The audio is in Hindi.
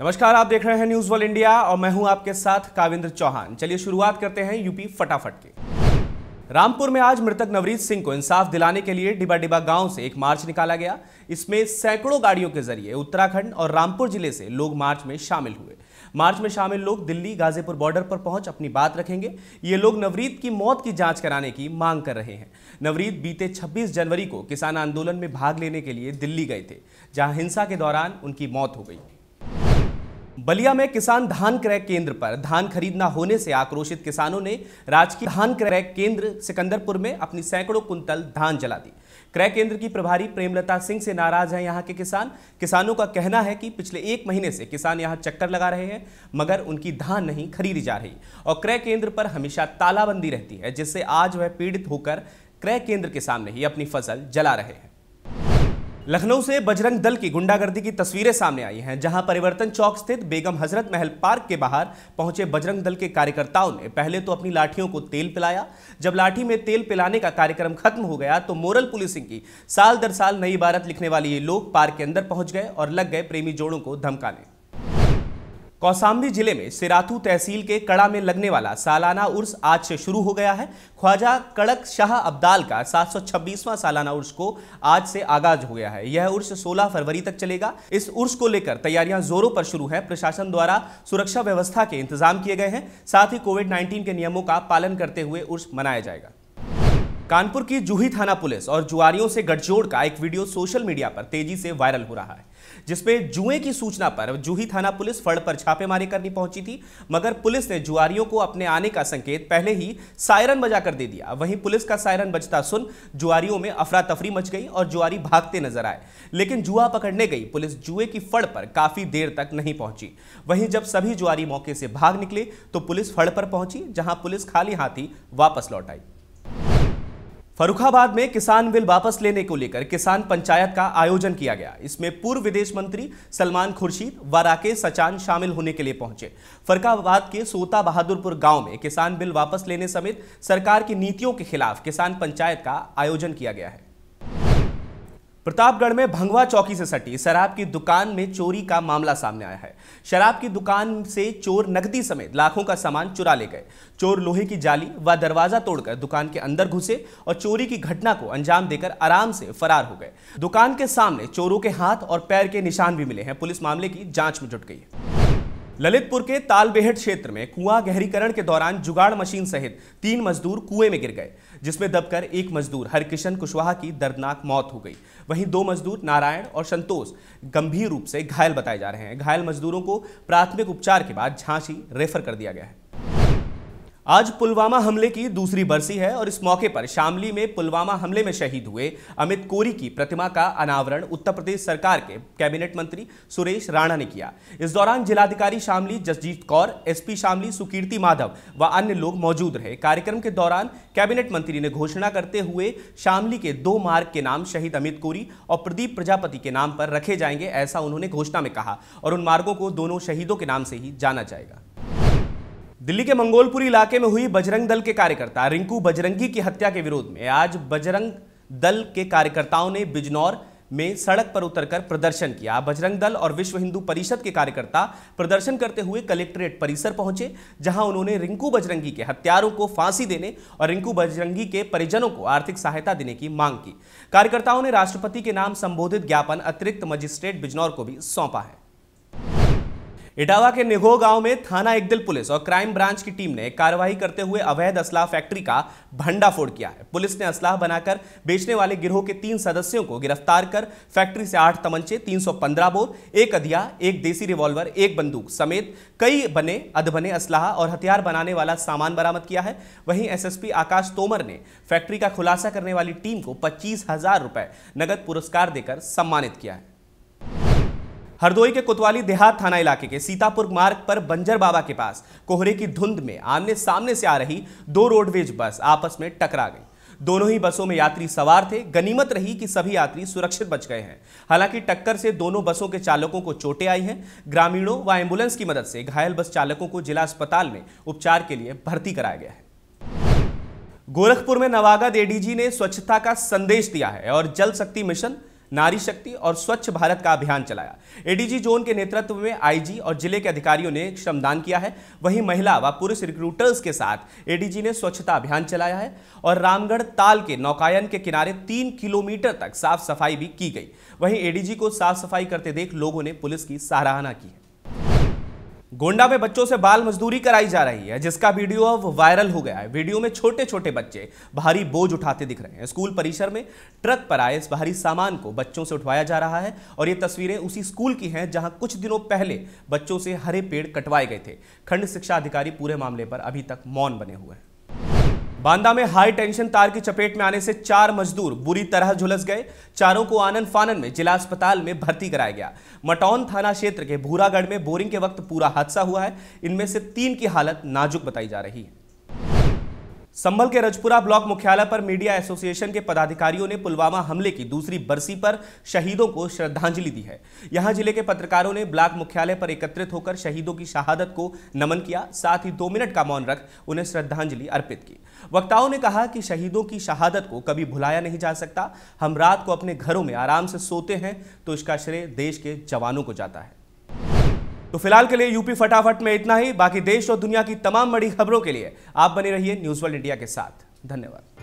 नमस्कार आप देख रहे हैं न्यूज वर्ल्ड इंडिया और मैं हूं आपके साथ काविंद्र चौहान चलिए शुरुआत करते हैं यूपी फटाफट की रामपुर में आज मृतक नवरीत सिंह को इंसाफ दिलाने के लिए डिबा डिबा गांव से एक मार्च निकाला गया इसमें सैकड़ों गाड़ियों के जरिए उत्तराखंड और रामपुर जिले से लोग मार्च में शामिल हुए मार्च में शामिल लोग दिल्ली गाजीपुर बॉर्डर पर पहुंच अपनी बात रखेंगे ये लोग नवरीत की मौत की जांच कराने की मांग कर रहे हैं नवरीत बीते 26 जनवरी को किसान आंदोलन में भाग लेने के लिए दिल्ली गए थे जहां हिंसा के दौरान उनकी मौत हो गई बलिया में किसान धान क्रय केंद्र पर धान खरीदना होने से आक्रोशित किसानों ने राजकीय धान क्रय केंद्र सिकंदरपुर में अपनी सैकड़ों कुंतल धान जला दी क्रय केंद्र की प्रभारी प्रेमलता सिंह से नाराज हैं यहां के किसान किसानों का कहना है कि पिछले एक महीने से किसान यहां चक्कर लगा रहे हैं मगर उनकी धान नहीं खरीदी जा रही और क्रय केंद्र पर हमेशा तालाबंदी रहती है जिससे आज वह पीड़ित होकर क्रय केंद्र के सामने ही अपनी फसल जला रहे हैं लखनऊ से बजरंग दल की गुंडागर्दी की तस्वीरें सामने आई हैं जहां परिवर्तन चौक स्थित बेगम हजरत महल पार्क के बाहर पहुंचे बजरंग दल के कार्यकर्ताओं ने पहले तो अपनी लाठियों को तेल पिलाया जब लाठी में तेल पिलाने का कार्यक्रम खत्म हो गया तो मोरल पुलिसिंग की साल दर साल नई इबारत लिखने वाले ये लोग पार्क के अंदर पहुंच गए और लग गए प्रेमी जोड़ों को धमकाने कौसाम्बी जिले में सिराथू तहसील के कड़ा में लगने वाला सालाना उर्स आज से शुरू हो गया है ख्वाजा कड़क शाह अब्दाल का 726वां सालाना उर्स को आज से आगाज हो गया है यह उर्स 16 फरवरी तक चलेगा इस उर्स को लेकर तैयारियां जोरों पर शुरू है प्रशासन द्वारा सुरक्षा व्यवस्था के इंतजाम किए गए हैं साथ ही कोविड नाइन्टीन के नियमों का पालन करते हुए उर्स मनाया जाएगा कानपुर की जूही थाना पुलिस और जुआरियों से गठजोड़ का एक वीडियो सोशल मीडिया पर तेजी से वायरल हो रहा है जिसमें जुए की सूचना पर जूही थाना पुलिस फड़ पर छापेमारी करने पहुंची थी मगर पुलिस ने जुआरियों को अपने आने का संकेत पहले ही सायरन बजाकर दे दिया वहीं पुलिस का सायरन बजता सुन जुआरियों में अफरा तफरी मच गई और जुआरी भागते नजर आए लेकिन जुआ पकड़ने गई पुलिस जुए की फड़ पर काफी देर तक नहीं पहुंची वहीं जब सभी जुआरी मौके से भाग निकले तो पुलिस फड़ पर पहुंची जहां पुलिस खाली हाथी वापस लौट आई फरुखाबाद में किसान बिल वापस लेने को लेकर किसान पंचायत का आयोजन किया गया इसमें पूर्व विदेश मंत्री सलमान खुर्शीद व राकेश सचान शामिल होने के लिए पहुंचे फरुखाबाद के सोता बहादुरपुर गांव में किसान बिल वापस लेने समेत सरकार की नीतियों के खिलाफ किसान पंचायत का आयोजन किया गया है प्रतापगढ़ में भंगवा चौकी से सटी शराब की दुकान में चोरी का मामला सामने आया है शराब की दुकान से चोर नकदी समेत लाखों का सामान चुरा ले गए चोर लोहे की जाली व दरवाजा तोड़कर दुकान के अंदर घुसे और चोरी की घटना को अंजाम देकर आराम से फरार हो गए दुकान के सामने चोरों के हाथ और पैर के निशान भी मिले हैं पुलिस मामले की जांच में जुट गई है ललितपुर के तालबेहट क्षेत्र में कुआं गहरीकरण के दौरान जुगाड़ मशीन सहित तीन मजदूर कुएं में गिर गए जिसमें दबकर एक मजदूर हरकिशन कुशवाहा की दर्दनाक मौत हो गई वहीं दो मजदूर नारायण और संतोष गंभीर रूप से घायल बताए जा रहे हैं घायल मजदूरों को प्राथमिक उपचार के बाद झांसी रेफर कर दिया गया है आज पुलवामा हमले की दूसरी बरसी है और इस मौके पर शामली में पुलवामा हमले में शहीद हुए अमित कोरी की प्रतिमा का अनावरण उत्तर प्रदेश सरकार के कैबिनेट मंत्री सुरेश राणा ने किया इस दौरान जिलाधिकारी शामली जसजीत कौर एसपी शामली सुकीर्ति माधव व अन्य लोग मौजूद रहे कार्यक्रम के दौरान कैबिनेट मंत्री ने घोषणा करते हुए शामली के दो मार्ग के नाम शहीद अमित कोरी और प्रदीप प्रजापति के नाम पर रखे जाएंगे ऐसा उन्होंने घोषणा में कहा और उन मार्गों को दोनों शहीदों के नाम से ही जाना जाएगा दिल्ली के मंगोलपुरी इलाके में हुई बजरंग दल के कार्यकर्ता रिंकू बजरंगी की हत्या के विरोध में आज बजरंग दल के कार्यकर्ताओं ने बिजनौर में सड़क पर उतरकर प्रदर्शन किया बजरंग दल और विश्व हिंदू परिषद के कार्यकर्ता प्रदर्शन करते हुए कलेक्ट्रेट परिसर पहुंचे जहां उन्होंने रिंकू बजरंगी के हत्यारों को फांसी देने और रिंकू बजरंगी के परिजनों को आर्थिक सहायता देने की मांग की कार्यकर्ताओं ने राष्ट्रपति के नाम संबोधित ज्ञापन अतिरिक्त मजिस्ट्रेट बिजनौर को भी सौंपा है इटावा के निघो गांव में थाना एकदिल पुलिस और क्राइम ब्रांच की टीम ने कार्रवाई करते हुए अवैध असलाह फैक्ट्री का भंडाफोड़ किया है पुलिस ने असलाह बनाकर बेचने वाले गिरोह के तीन सदस्यों को गिरफ्तार कर फैक्ट्री से आठ तमंचे 315 बोर एक अधिया एक देसी रिवॉल्वर एक बंदूक समेत कई बने अधबने असलाह और हथियार बनाने वाला सामान बरामद किया है वहीं एस आकाश तोमर ने फैक्ट्री का खुलासा करने वाली टीम को पच्चीस हजार रुपए नगद पुरस्कार देकर सम्मानित किया है हरदोई के कोतवाली देहात थाना इलाके के सीतापुर मार्ग पर बंजर बाबा के पास कोहरे की धुंध में आमने सामने से आ रही दो रोडवेज बस आपस में टकरा गई दोनों ही बसों में यात्री सवार थे गनीमत रही कि सभी यात्री सुरक्षित बच गए हैं हालांकि टक्कर से दोनों बसों के चालकों को चोटें आई हैं ग्रामीणों व एम्बुलेंस की मदद से घायल बस चालकों को जिला अस्पताल में उपचार के लिए भर्ती कराया गया है गोरखपुर में नवागत एडीजी ने स्वच्छता का संदेश दिया है और जल शक्ति मिशन नारी शक्ति और स्वच्छ भारत का अभियान चलाया एडीजी जोन के नेतृत्व में आईजी और जिले के अधिकारियों ने श्रमदान किया है वहीं महिला व पुरुष रिक्रूटर्स के साथ एडीजी ने स्वच्छता अभियान चलाया है और रामगढ़ ताल के नौकायन के किनारे तीन किलोमीटर तक साफ सफाई भी की गई वहीं एडीजी को साफ सफाई करते देख लोगों ने पुलिस की सराहना की है गोंडा में बच्चों से बाल मजदूरी कराई जा रही है जिसका वीडियो अब वायरल हो गया है वीडियो में छोटे छोटे बच्चे भारी बोझ उठाते दिख रहे हैं स्कूल परिसर में ट्रक पर आए इस भारी सामान को बच्चों से उठवाया जा रहा है और ये तस्वीरें उसी स्कूल की हैं जहां कुछ दिनों पहले बच्चों से हरे पेड़ कटवाए गए थे खंड शिक्षा अधिकारी पूरे मामले पर अभी तक मौन बने हुए हैं बांदा में हाई टेंशन तार की चपेट में आने से चार मजदूर बुरी तरह झुलस गए चारों को आनंद फानन में जिला अस्पताल में भर्ती कराया गया मटौन थाना क्षेत्र के भूरागढ़ में बोरिंग के वक्त पूरा हादसा हुआ है इनमें से तीन की हालत नाजुक बताई जा रही है संभल के रजपुरा ब्लॉक मुख्यालय पर मीडिया एसोसिएशन के पदाधिकारियों ने पुलवामा हमले की दूसरी बरसी पर शहीदों को श्रद्धांजलि दी है यहां जिले के पत्रकारों ने ब्लॉक मुख्यालय पर एकत्रित होकर शहीदों की शहादत को नमन किया साथ ही दो मिनट का मौन रख उन्हें श्रद्धांजलि अर्पित की वक्ताओं ने कहा कि शहीदों की शहादत को कभी भुलाया नहीं जा सकता हम रात को अपने घरों में आराम से सोते हैं तो इसका श्रेय देश के जवानों को जाता है तो फिलहाल के लिए यूपी फटाफट में इतना ही बाकी देश और दुनिया की तमाम बड़ी खबरों के लिए आप बने रहिए न्यूज वर्ल्ड इंडिया के साथ धन्यवाद